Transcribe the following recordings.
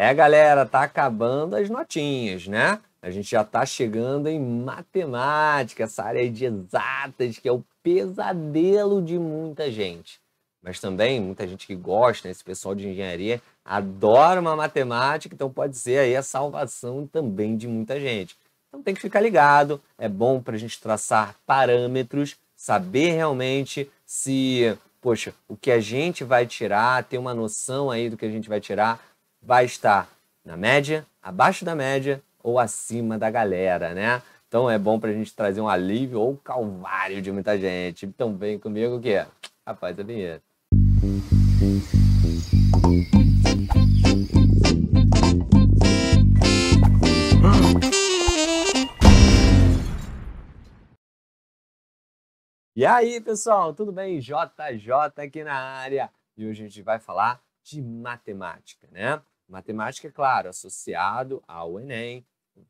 É, galera, tá acabando as notinhas, né? A gente já tá chegando em matemática, essa área de exatas que é o pesadelo de muita gente. Mas também muita gente que gosta, né? esse pessoal de engenharia adora uma matemática, então pode ser aí a salvação também de muita gente. Então tem que ficar ligado, é bom para a gente traçar parâmetros, saber realmente se, poxa, o que a gente vai tirar, ter uma noção aí do que a gente vai tirar vai estar na média, abaixo da média ou acima da galera, né? Então é bom para a gente trazer um alívio ou calvário de muita gente. Então vem comigo que, rapaz, a é vinheta. E aí, pessoal, tudo bem? JJ aqui na área. E hoje a gente vai falar de matemática, né? Matemática, é claro, associado ao Enem,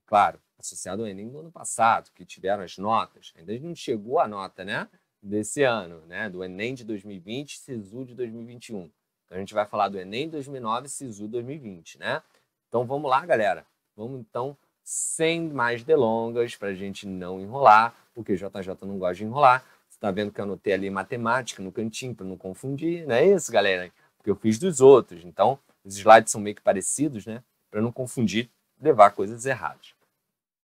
claro, associado ao Enem do ano passado, que tiveram as notas, ainda não chegou a nota, né? Desse ano, né? Do Enem de 2020, SISU de 2021. Então a gente vai falar do Enem 2009, SISU 2020, né? Então vamos lá, galera. Vamos então, sem mais delongas, para a gente não enrolar, porque JJ não gosta de enrolar. Você está vendo que eu anotei ali matemática no cantinho para não confundir, não é isso, galera? porque eu fiz dos outros. Então, os slides são meio que parecidos, né? Para não confundir, levar coisas erradas.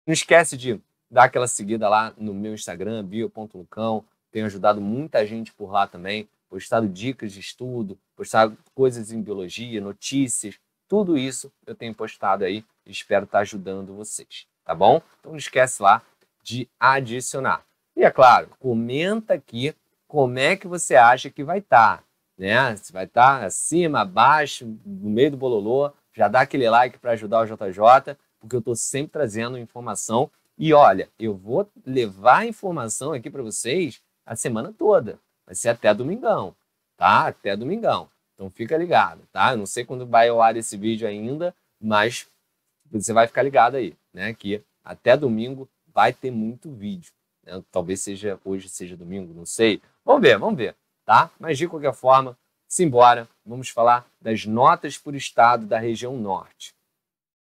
Não esquece de dar aquela seguida lá no meu Instagram, bio.lucão. Tenho ajudado muita gente por lá também, postado dicas de estudo, postado coisas em biologia, notícias, tudo isso eu tenho postado aí e espero estar tá ajudando vocês, tá bom? Então não esquece lá de adicionar. E é claro, comenta aqui como é que você acha que vai estar. Tá né? Você vai estar tá acima, abaixo, no meio do bololô, já dá aquele like para ajudar o JJ, porque eu estou sempre trazendo informação. E olha, eu vou levar informação aqui para vocês a semana toda. Vai ser até domingão, tá? Até domingão. Então fica ligado, tá? Eu não sei quando vai ao ar esse vídeo ainda, mas você vai ficar ligado aí, né? Que até domingo vai ter muito vídeo. Né? Talvez seja hoje, seja domingo, não sei. Vamos ver, vamos ver tá? Mas de qualquer forma, simbora, vamos falar das notas por estado da região norte.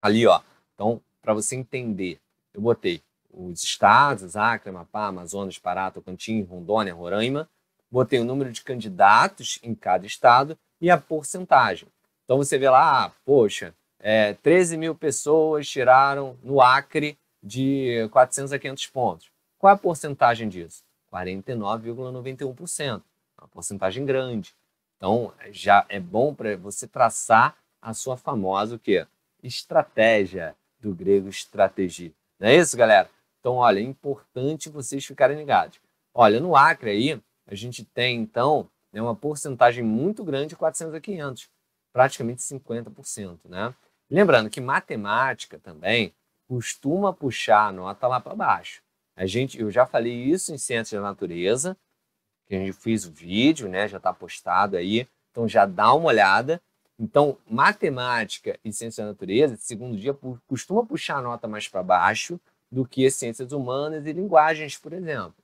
Ali, ó. Então, para você entender, eu botei os estados, Acre, Amapá, Amazonas, Pará, Tocantins, Rondônia, Roraima, botei o número de candidatos em cada estado e a porcentagem. Então você vê lá, ah, poxa, é, 13 mil pessoas tiraram no Acre de 400 a 500 pontos. Qual é a porcentagem disso? 49,91% uma porcentagem grande. Então, já é bom para você traçar a sua famosa o quê? Estratégia, do grego estratégia. Não é isso, galera? Então, olha, é importante vocês ficarem ligados. Olha, no Acre aí, a gente tem, então, né, uma porcentagem muito grande de 400 a 500, praticamente 50%, né? Lembrando que matemática também costuma puxar a nota lá para baixo. A gente, eu já falei isso em ciências da natureza, que eu fiz o vídeo, né? Já está postado aí. Então já dá uma olhada. Então, matemática e ciência da natureza, segundo dia, costuma puxar a nota mais para baixo do que ciências humanas e linguagens, por exemplo.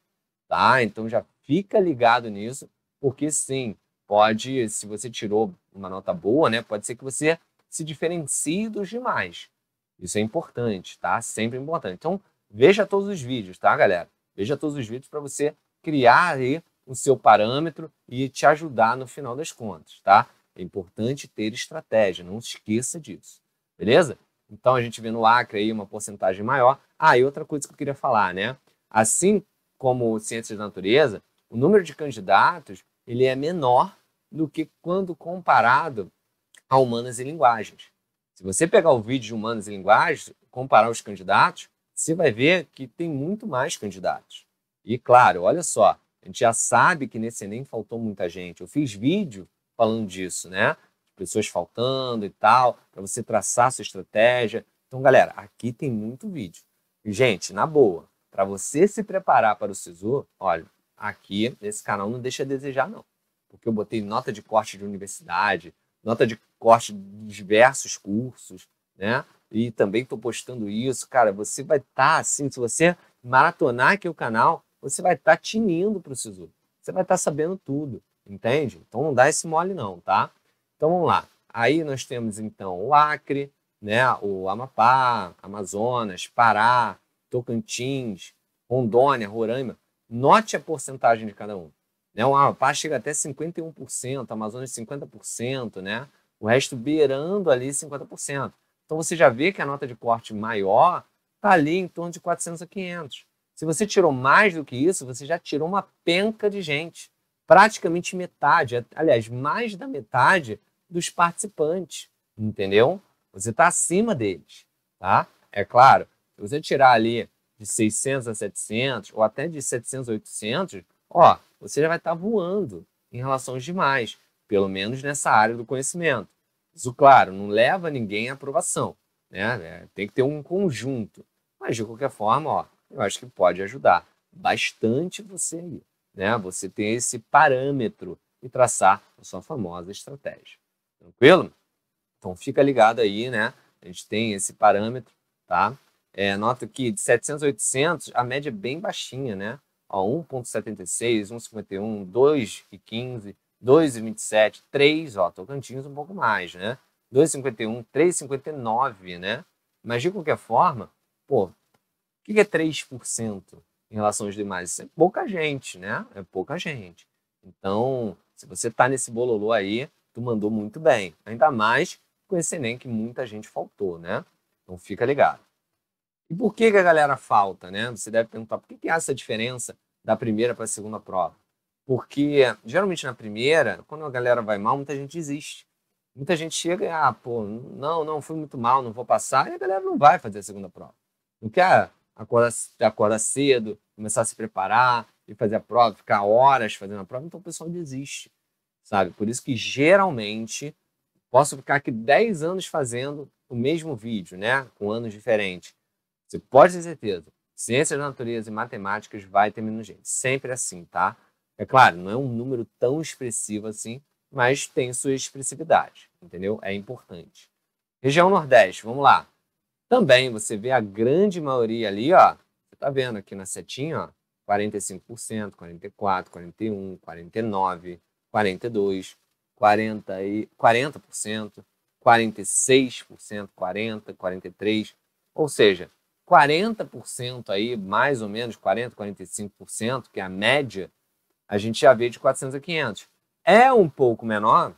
Tá? Então já fica ligado nisso, porque sim, pode, se você tirou uma nota boa, né? Pode ser que você se diferencie dos demais. Isso é importante, tá? Sempre importante. Então, veja todos os vídeos, tá, galera? Veja todos os vídeos para você criar aí o seu parâmetro e te ajudar no final das contas, tá? É importante ter estratégia, não se esqueça disso, beleza? Então a gente vê no Acre aí uma porcentagem maior. Ah, e outra coisa que eu queria falar, né? Assim como ciências da natureza, o número de candidatos ele é menor do que quando comparado a humanas e linguagens. Se você pegar o vídeo de humanas e linguagens, comparar os candidatos, você vai ver que tem muito mais candidatos. E claro, olha só, a gente já sabe que nesse Enem faltou muita gente. Eu fiz vídeo falando disso, né? Pessoas faltando e tal, para você traçar sua estratégia. Então, galera, aqui tem muito vídeo. gente, na boa, para você se preparar para o SISU, olha, aqui nesse canal não deixa a desejar, não. Porque eu botei nota de corte de universidade, nota de corte de diversos cursos, né? E também estou postando isso, cara. Você vai estar tá, assim, se você maratonar aqui o canal, você vai estar tá tinindo para o SISU. Você vai estar tá sabendo tudo, entende? Então não dá esse mole não, tá? Então vamos lá. Aí nós temos então o Acre, né, o Amapá, Amazonas, Pará, Tocantins, Rondônia, Roraima. Note a porcentagem de cada um. Né? O Amapá chega até 51%, Amazonas 50%, né? O resto beirando ali 50%. Então você já vê que a nota de corte maior está ali em torno de 400 a 500. Se você tirou mais do que isso, você já tirou uma penca de gente. Praticamente metade, aliás, mais da metade dos participantes, entendeu? Você está acima deles, tá? É claro, se você tirar ali de 600 a 700, ou até de 700 a 800, ó, você já vai estar tá voando em relação aos demais, pelo menos nessa área do conhecimento. Isso, claro, não leva ninguém à aprovação, né? É, tem que ter um conjunto. Mas, de qualquer forma, ó, eu acho que pode ajudar bastante você aí, né? Você ter esse parâmetro e traçar a sua famosa estratégia. Tranquilo? Então fica ligado aí, né? A gente tem esse parâmetro, tá? É, nota que de 700 a 800 a média é bem baixinha, né? 1,76, 1,51, 2,15, 2,27, 3, ó, Tocantins um pouco mais, né? 2,51, 3,59, né? Mas de qualquer forma, pô, que é 3% em relação aos demais? Isso é pouca gente, né? É pouca gente. Então, se você está nesse bololô aí, tu mandou muito bem. Ainda mais com esse Enem que muita gente faltou, né? Então fica ligado. E por que, que a galera falta, né? Você deve perguntar por que, que há essa diferença da primeira para a segunda prova? Porque geralmente na primeira, quando a galera vai mal, muita gente desiste. Muita gente chega e, ah, pô, não, não, fui muito mal, não vou passar, e a galera não vai fazer a segunda prova. Não quer acordar, acordar cedo, começar a se preparar e fazer a prova, ficar horas fazendo a prova, então o pessoal desiste, sabe? Por isso que geralmente posso ficar aqui 10 anos fazendo o mesmo vídeo, né? Com anos diferentes. Você pode ter certeza. Ciências da natureza e matemáticas vai ter menos gente. Sempre assim, tá? É claro, não é um número tão expressivo assim, mas tem sua expressividade, entendeu? É importante. Região Nordeste, vamos lá. Também você vê a grande maioria ali, ó. Você tá vendo aqui na setinha, ó, 45%, 44, 41, 49, 42, 40 40%, 46%, 40, 43, ou seja, 40% aí, mais ou menos 40, 45%, que é a média, a gente já vê de 400 a 500. É um pouco menor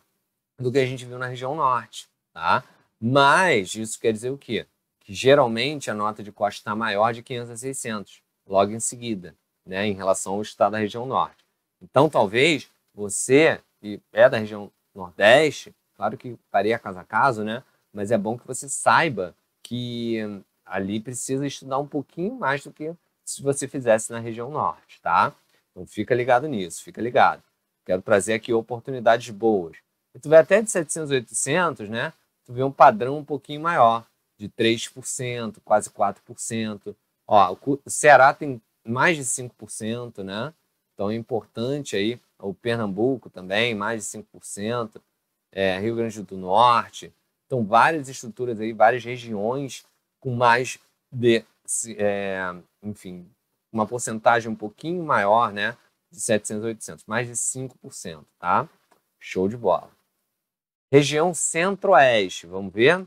do que a gente viu na região norte, tá? Mas isso quer dizer o quê? que geralmente a nota de corte está maior de 500 a 600, logo em seguida, né, em relação ao estado da região norte. Então, talvez você, que é da região nordeste, claro que a caso a caso, né, mas é bom que você saiba que ali precisa estudar um pouquinho mais do que se você fizesse na região norte, tá? Então, fica ligado nisso, fica ligado. Quero trazer aqui oportunidades boas. Se tu vê até de 700, 800, né? Tu vê um padrão um pouquinho maior de 3%, quase 4%. Ó, o Ceará tem mais de 5%, né? Então é importante aí, o Pernambuco também, mais de 5%, é, Rio Grande do Norte. Então, várias estruturas aí, várias regiões com mais de, é, enfim, uma porcentagem um pouquinho maior, né? De 700 800, mais de 5%, tá? Show de bola. Região Centro-Oeste, vamos ver?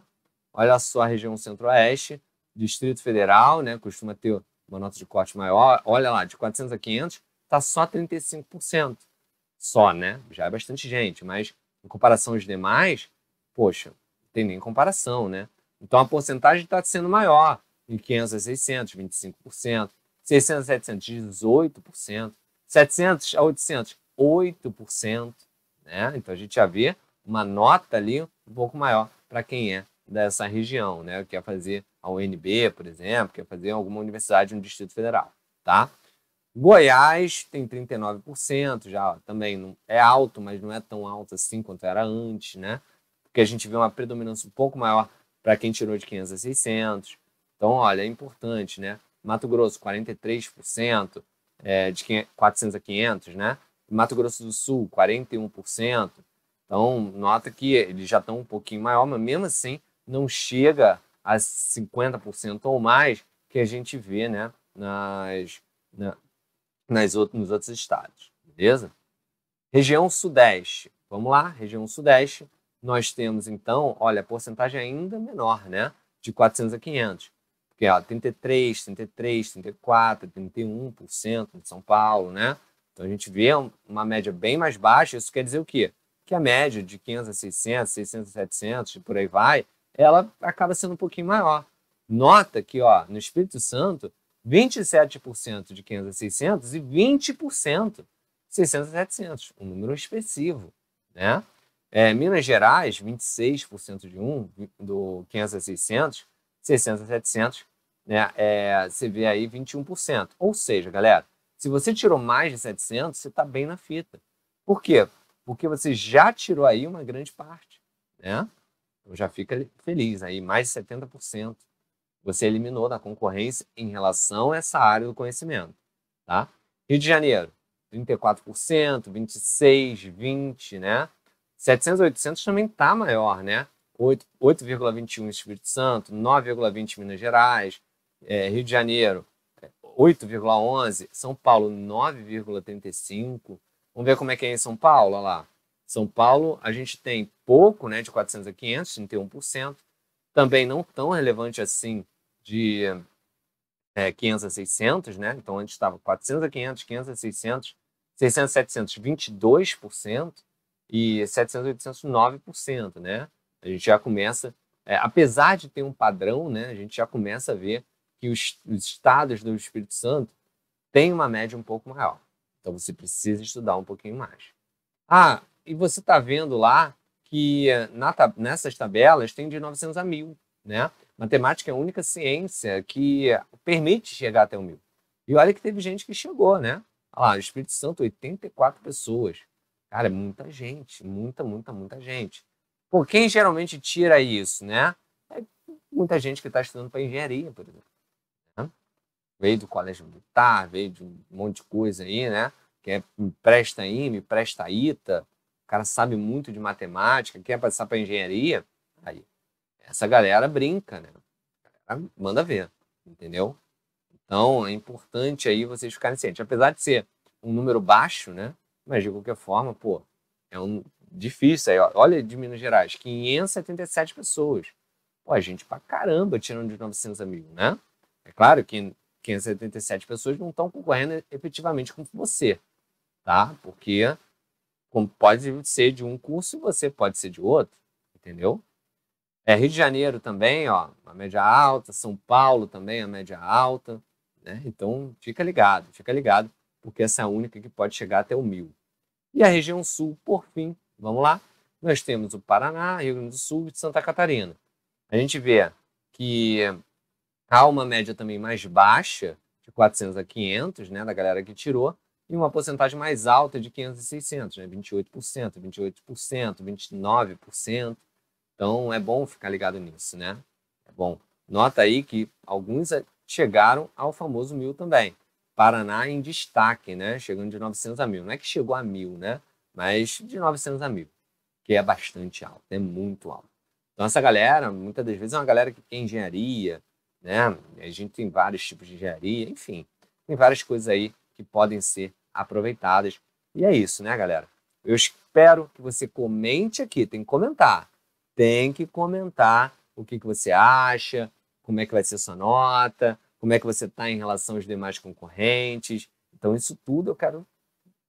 Olha só a região centro-oeste, Distrito Federal, né, costuma ter uma nota de corte maior, olha lá, de 400 a 500, está só 35%. Só, né? Já é bastante gente, mas em comparação aos demais, poxa, não tem nem comparação, né? Então a porcentagem está sendo maior, em 500 a 600, 25%, 600 a 700, 18%, 700 a 800, 8%, né? Então a gente já vê uma nota ali um pouco maior para quem é dessa região, né? Quer fazer a UNB, por exemplo, quer fazer alguma universidade no Distrito Federal, tá? Goiás tem 39%, já também não, é alto, mas não é tão alto assim quanto era antes, né? Porque a gente vê uma predominância um pouco maior para quem tirou de 500 a 600. Então, olha, é importante, né? Mato Grosso, 43%, é, de 400 a 500, né? Mato Grosso do Sul, 41%. Então, nota que eles já estão um pouquinho maior, mas mesmo assim, não chega a 50% ou mais que a gente vê né, nas, na, nas outro, nos outros estados, beleza? Região Sudeste, vamos lá, região Sudeste, nós temos então, olha, a porcentagem é ainda menor, né, de 400 a 500, porque ó, 33, 33, 34, 31% em São Paulo, né? Então a gente vê uma média bem mais baixa, isso quer dizer o quê? Que a média de 500 a 600, 600 a 700 por aí vai, ela acaba sendo um pouquinho maior. Nota que, ó, no Espírito Santo, 27% de 500 a 600 e 20% 600 a 700, um número expressivo, né? É, Minas Gerais, 26% de um, do 500 a 600, 600 a 700, né? É, você vê aí 21%. Ou seja, galera, se você tirou mais de 700, você está bem na fita. Por quê? Porque você já tirou aí uma grande parte, né? Então já fica feliz aí, mais de 70% você eliminou da concorrência em relação a essa área do conhecimento, tá? Rio de Janeiro, 34%, 26%, 20%, né? 700, 800 também tá maior, né? 8,21 Espírito Santo, 9,20 Minas Gerais, é, Rio de Janeiro, 8,11, é, São Paulo, 9,35. Vamos ver como é que é em São Paulo, olha lá. São Paulo, a gente tem pouco, né, de 400 a 500, 31%. Também não tão relevante assim de é, 500 a 600, né? Então, antes estava 400 a 500, 500 a 600, 600 a 700, 22% e 700 a 800, 9%, né? A gente já começa, é, apesar de ter um padrão, né? A gente já começa a ver que os, os estados do Espírito Santo têm uma média um pouco maior. Então, você precisa estudar um pouquinho mais. Ah, e você está vendo lá que eh, na, nessas tabelas tem de 900 a 1.000, né? Matemática é a única ciência que permite chegar até o 1.000. E olha que teve gente que chegou, né? Olha lá, Espírito Santo, 84 pessoas. Cara, é muita gente, muita, muita, muita gente. Por quem geralmente tira isso, né? É muita gente que está estudando para engenharia, por exemplo. Né? Veio do colégio militar, veio de um monte de coisa aí, né? Que é presta IME, presta ITA, cara sabe muito de matemática, quer passar para engenharia, aí essa galera brinca, né? Galera manda ver, entendeu? Então é importante aí vocês ficarem cientes. Apesar de ser um número baixo, né? Mas de qualquer forma, pô, é um difícil aí. Olha de Minas Gerais, 577 pessoas. Pô, é gente pra caramba tirando de 900 mil, né? É claro que 577 pessoas não estão concorrendo efetivamente com você, tá? Porque pode ser de um curso, você pode ser de outro, entendeu? É, Rio de Janeiro também, ó, a média alta, São Paulo também, a média alta, né? Então, fica ligado, fica ligado, porque essa é a única que pode chegar até o mil. E a região sul, por fim, vamos lá, nós temos o Paraná, Rio Grande do Sul e Santa Catarina. A gente vê que há uma média também mais baixa, de 400 a 500, né, da galera que tirou, e uma porcentagem mais alta é de 500 e 600, né? 28%, 28%, 29%. Então é bom ficar ligado nisso, né? É bom. Nota aí que alguns chegaram ao famoso mil também. Paraná em destaque, né? Chegando de 900 a mil. Não é que chegou a mil, né? Mas de 900 a mil, que é bastante alto, é muito alto. Então essa galera, muitas das vezes é uma galera que tem engenharia, né? A gente tem vários tipos de engenharia, enfim, tem várias coisas aí que podem ser aproveitadas. E é isso, né, galera? Eu espero que você comente aqui, tem que comentar. Tem que comentar o que, que você acha, como é que vai ser sua nota, como é que você está em relação aos demais concorrentes. Então, isso tudo eu quero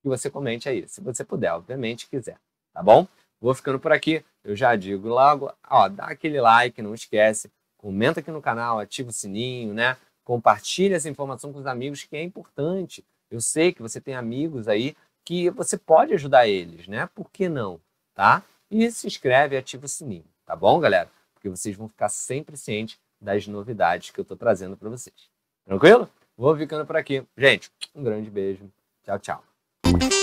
que você comente aí, se você puder, obviamente, quiser, tá bom? Vou ficando por aqui, eu já digo logo, ó, dá aquele like, não esquece, comenta aqui no canal, ativa o sininho, né? Compartilha essa informação com os amigos que é importante eu sei que você tem amigos aí que você pode ajudar eles, né? Por que não, tá? E se inscreve e ativa o sininho, tá bom, galera? Porque vocês vão ficar sempre cientes das novidades que eu tô trazendo para vocês. Tranquilo? Vou ficando por aqui. Gente, um grande beijo. Tchau, tchau.